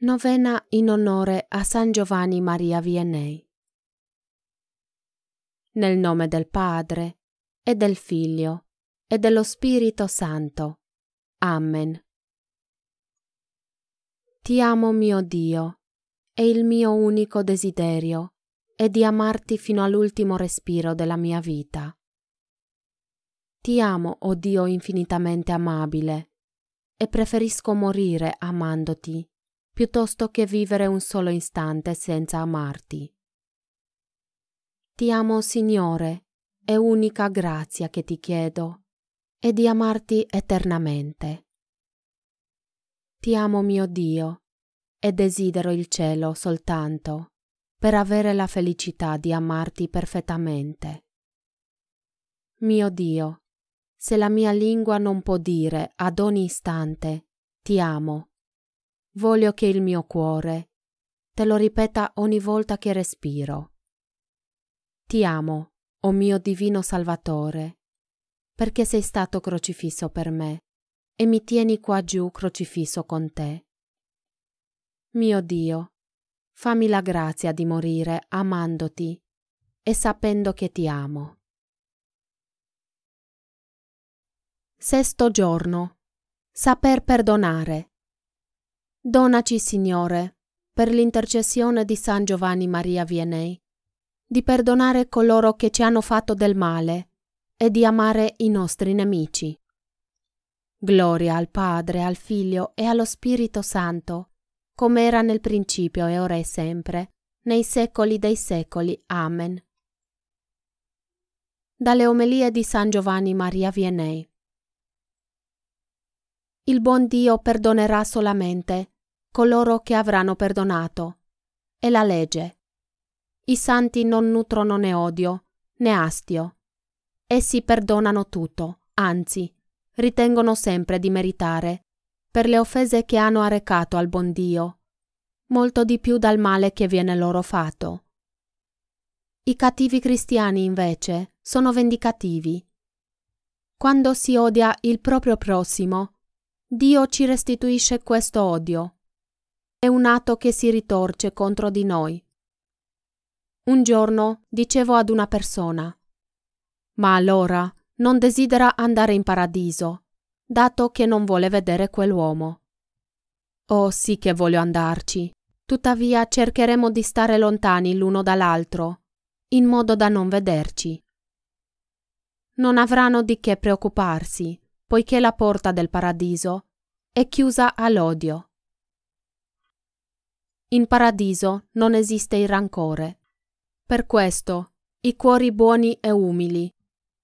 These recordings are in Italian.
Novena in onore a San Giovanni Maria Vianney. Nel nome del Padre, e del Figlio, e dello Spirito Santo. Amen. Ti amo mio Dio, e il mio unico desiderio è di amarti fino all'ultimo respiro della mia vita. Ti amo, o oh Dio infinitamente amabile, e preferisco morire amandoti piuttosto che vivere un solo istante senza amarti. Ti amo, Signore, è unica grazia che ti chiedo, è di amarti eternamente. Ti amo, mio Dio, e desidero il cielo soltanto, per avere la felicità di amarti perfettamente. Mio Dio, se la mia lingua non può dire ad ogni istante ti amo Voglio che il mio cuore te lo ripeta ogni volta che respiro. Ti amo, o mio divino Salvatore, perché sei stato crocifisso per me e mi tieni qua giù crocifisso con te. Mio Dio, fammi la grazia di morire amandoti e sapendo che ti amo. Sesto giorno. Saper perdonare. Donaci, Signore, per l'intercessione di San Giovanni Maria Vienei, di perdonare coloro che ci hanno fatto del male e di amare i nostri nemici. Gloria al Padre, al Figlio e allo Spirito Santo, come era nel principio e ora è sempre, nei secoli dei secoli. Amen. Dalle omelie di San Giovanni Maria Vienei il buon Dio perdonerà solamente coloro che avranno perdonato. È la legge. I santi non nutrono né odio, né astio. Essi perdonano tutto, anzi, ritengono sempre di meritare, per le offese che hanno arrecato al buon Dio, molto di più dal male che viene loro fatto. I cattivi cristiani, invece, sono vendicativi. Quando si odia il proprio prossimo, Dio ci restituisce questo odio. È un atto che si ritorce contro di noi. Un giorno dicevo ad una persona, ma allora non desidera andare in paradiso, dato che non vuole vedere quell'uomo. Oh sì che voglio andarci, tuttavia cercheremo di stare lontani l'uno dall'altro, in modo da non vederci. Non avranno di che preoccuparsi, poiché la porta del paradiso è chiusa all'odio. In paradiso non esiste il rancore. Per questo, i cuori buoni e umili,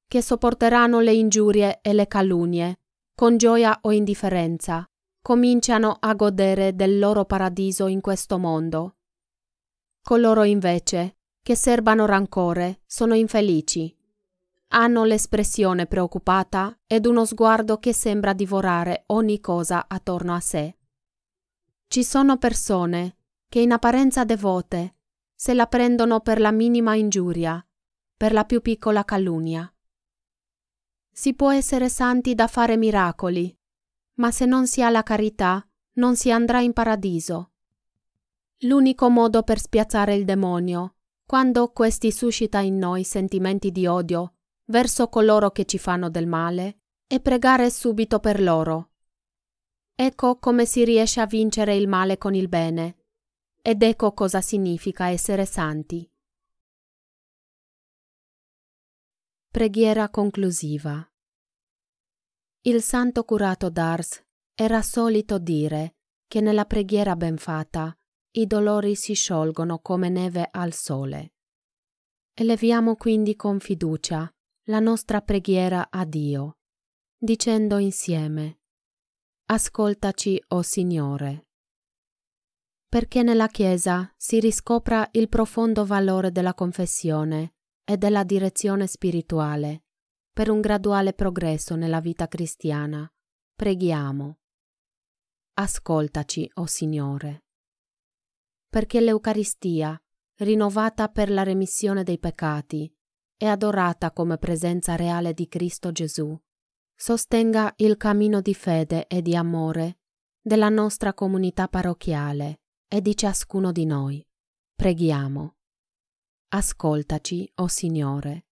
che sopporteranno le ingiurie e le calunnie, con gioia o indifferenza, cominciano a godere del loro paradiso in questo mondo. Coloro invece che serbano rancore sono infelici hanno l'espressione preoccupata ed uno sguardo che sembra divorare ogni cosa attorno a sé. Ci sono persone che in apparenza devote se la prendono per la minima ingiuria, per la più piccola calunnia. Si può essere santi da fare miracoli, ma se non si ha la carità, non si andrà in paradiso. L'unico modo per spiazzare il demonio, quando questi suscita in noi sentimenti di odio, verso coloro che ci fanno del male e pregare subito per loro. Ecco come si riesce a vincere il male con il bene ed ecco cosa significa essere santi. Preghiera conclusiva. Il santo curato d'Ars era solito dire che nella preghiera ben fatta i dolori si sciolgono come neve al sole. Eleviamo quindi con fiducia la nostra preghiera a Dio, dicendo insieme Ascoltaci, o oh Signore. Perché nella Chiesa si riscopra il profondo valore della confessione e della direzione spirituale per un graduale progresso nella vita cristiana, preghiamo. Ascoltaci, o oh Signore. Perché l'Eucaristia, rinnovata per la remissione dei peccati, e adorata come presenza reale di Cristo Gesù, sostenga il cammino di fede e di amore della nostra comunità parrocchiale e di ciascuno di noi. Preghiamo. Ascoltaci, o oh Signore.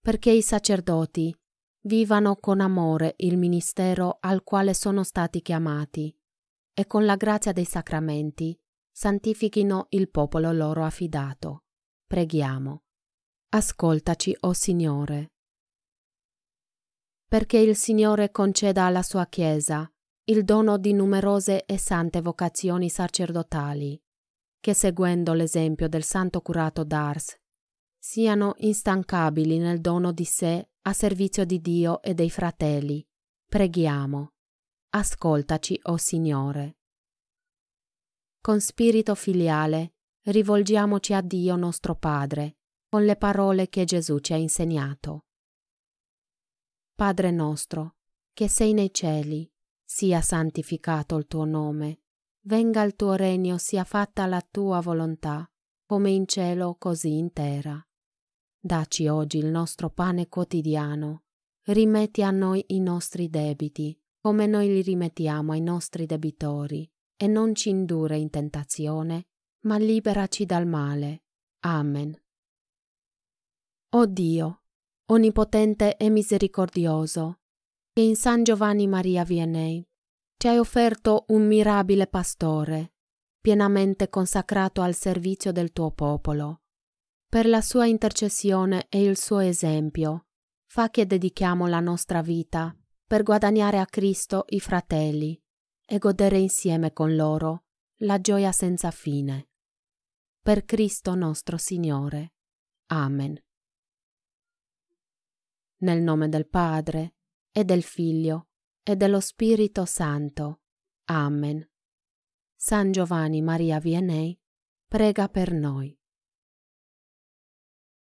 Perché i sacerdoti vivano con amore il ministero al quale sono stati chiamati e con la grazia dei sacramenti santifichino il popolo loro affidato. Preghiamo. Ascoltaci, o oh Signore. Perché il Signore conceda alla sua Chiesa il dono di numerose e sante vocazioni sacerdotali, che seguendo l'esempio del santo curato d'Ars, siano instancabili nel dono di sé a servizio di Dio e dei fratelli. Preghiamo. Ascoltaci, o oh Signore. Con spirito filiale rivolgiamoci a Dio nostro Padre, con le parole che Gesù ci ha insegnato. Padre nostro, che sei nei cieli, sia santificato il tuo nome, venga il tuo regno, sia fatta la tua volontà, come in cielo così in terra. Daci oggi il nostro pane quotidiano, rimetti a noi i nostri debiti, come noi li rimettiamo ai nostri debitori, e non ci indure in tentazione, ma liberaci dal male. Amen. O oh Dio, onnipotente e misericordioso, che in San Giovanni Maria Vianney ci hai offerto un mirabile pastore, pienamente consacrato al servizio del tuo popolo. Per la sua intercessione e il suo esempio, fa che dedichiamo la nostra vita per guadagnare a Cristo i fratelli e godere insieme con loro la gioia senza fine. Per Cristo nostro Signore. Amen nel nome del Padre e del Figlio e dello Spirito Santo. Amen. San Giovanni Maria Vianney, prega per noi.